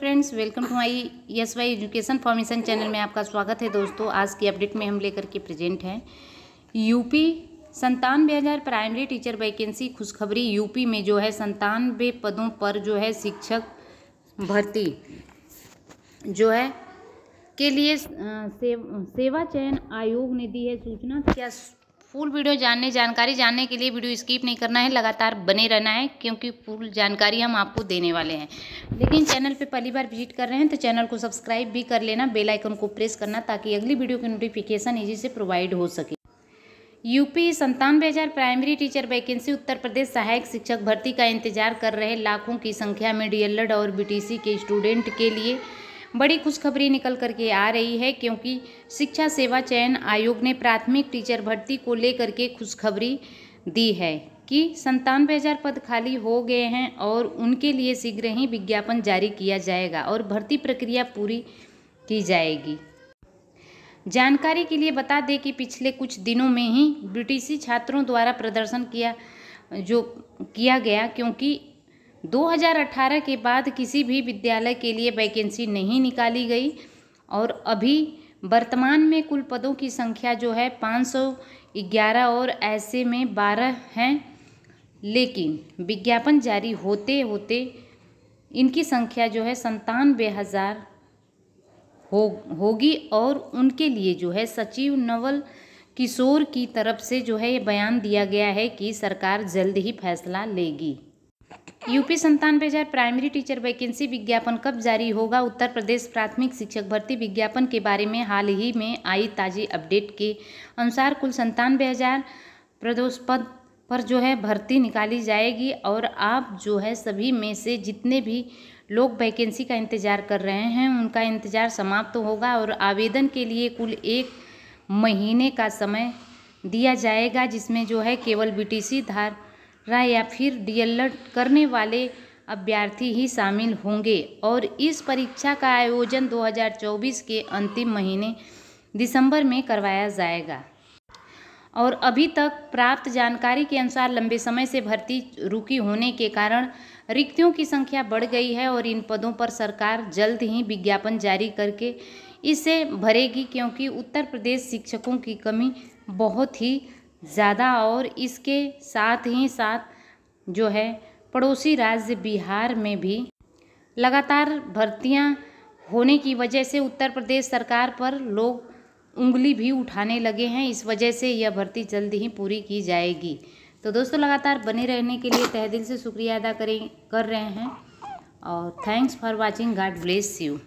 friends welcome to my S Y education formation channel में आपका स्वागत है दोस्तों आज की अपडेट में हम लेकर के प्रेजेंट हैं यूपी संतानवे हज़ार प्राइमरी टीचर वैकेंसी खुशखबरी यूपी में जो है संतानवे पदों पर जो है शिक्षक भर्ती जो है के लिए सेवा चयन आयोग ने दी है सूचना क्या फुल वीडियो जानने जानकारी जानने के लिए वीडियो स्किप नहीं करना है लगातार बने रहना है क्योंकि फुल जानकारी हम आपको देने वाले हैं लेकिन चैनल पे पहली बार विजिट कर रहे हैं तो चैनल को सब्सक्राइब भी कर लेना बेल आइकन को प्रेस करना ताकि अगली वीडियो की नोटिफिकेशन ईजी से प्रोवाइड हो सके यूपी संतानवे हज़ार primary teacher vacancy Uttar Pradesh सहायक शिक्षक भर्ती का इंतजार कर रहे लाखों की संख्या में डीएलएड और बीटीसी के स्टूडेंट के लिए बड़ी खुशखबरी निकल करके आ रही है क्योंकि शिक्षा सेवा चयन आयोग ने प्राथमिक टीचर भर्ती को लेकर के खुशखबरी दी है कि संतानवे हज़ार पद खाली हो गए हैं और उनके लिए शीघ्र ही विज्ञापन जारी किया जाएगा और भर्ती प्रक्रिया पूरी की जाएगी जानकारी के लिए बता दें कि पिछले कुछ दिनों में ही ब्रिटिशी छात्रों द्वारा प्रदर्शन किया जो किया गया क्योंकि 2018 के बाद किसी भी विद्यालय के लिए वैकेंसी नहीं निकाली गई और अभी वर्तमान में कुल पदों की संख्या जो है 511 और ऐसे में 12 हैं लेकिन विज्ञापन जारी होते होते इनकी संख्या जो है संतानवे हज़ार हो होगी और उनके लिए जो है सचिव नवल किशोर की तरफ से जो है ये बयान दिया गया है कि सरकार जल्द ही फैसला लेगी यूपी संतानवे हजार प्राइमरी टीचर वैकेंसी विज्ञापन कब जारी होगा उत्तर प्रदेश प्राथमिक शिक्षक भर्ती विज्ञापन के बारे में हाल ही में आई ताज़ी अपडेट के अनुसार कुल संतानवे हजार प्रदोष पद पर जो है भर्ती निकाली जाएगी और आप जो है सभी में से जितने भी लोग वैकेंसी का इंतज़ार कर रहे हैं उनका इंतज़ार समाप्त तो होगा और आवेदन के लिए कुल एक महीने का समय दिया जाएगा जिसमें जो है केवल सी धार रहा या फिर डीएलएड करने वाले अभ्यर्थी ही शामिल होंगे और इस परीक्षा का आयोजन 2024 के अंतिम महीने दिसंबर में करवाया जाएगा और अभी तक प्राप्त जानकारी के अनुसार लंबे समय से भर्ती रुकी होने के कारण रिक्तियों की संख्या बढ़ गई है और इन पदों पर सरकार जल्द ही विज्ञापन जारी करके इसे भरेगी क्योंकि उत्तर प्रदेश शिक्षकों की कमी बहुत ही ज़्यादा और इसके साथ ही साथ जो है पड़ोसी राज्य बिहार में भी लगातार भर्तियां होने की वजह से उत्तर प्रदेश सरकार पर लोग उंगली भी उठाने लगे हैं इस वजह से यह भर्ती जल्द ही पूरी की जाएगी तो दोस्तों लगातार बने रहने के लिए तहदिल से शुक्रिया अदा करें कर रहे हैं और thanks for watching god bless you